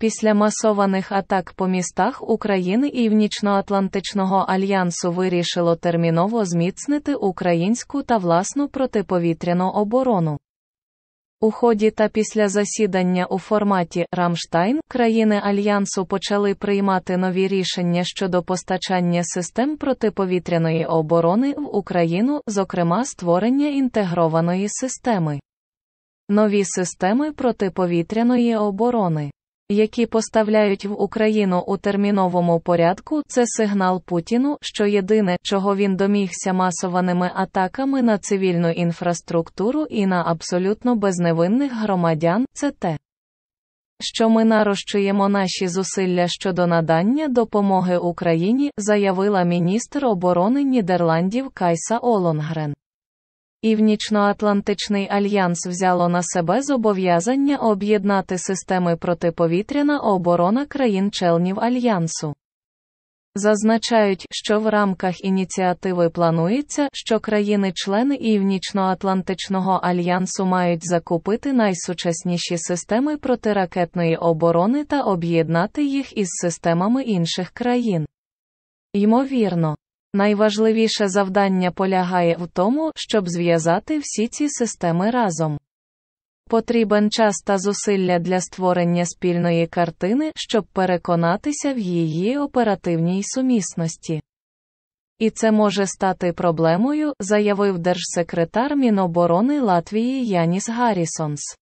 Після масованих атак по містах України і внічноатлантичного альянсу вирішило терміново зміцнити українську та власну протиповітряну оборону. У ході та після засідання у форматі Рамштайн країни Альянсу почали приймати нові рішення щодо постачання систем протиповітряної оборони в Україну, зокрема створення інтегрованої системи, нові системи протиповітряної оборони які поставляють в Україну у терміновому порядку, це сигнал Путіну, що єдине, чого він домігся масованими атаками на цивільну інфраструктуру і на абсолютно безневинних громадян, це те. Що ми нарощуємо наші зусилля щодо надання допомоги Україні, заявила міністр оборони Нідерландів Кайса Олонгрен. Північноатлантичний альянс взяло на себе зобов'язання об'єднати системи протиповітряна оборона країн членів альянсу. Зазначають, що в рамках ініціативи планується, що країни-члени Північноатлантичного альянсу мають закупити найсучасніші системи протиракетної оборони та об'єднати їх із системами інших країн. Ймовірно, Найважливіше завдання полягає в тому, щоб зв'язати всі ці системи разом. Потрібен час та зусилля для створення спільної картини, щоб переконатися в її оперативній сумісності. І це може стати проблемою, заявив держсекретар Міноборони Латвії Яніс Гаррісонс.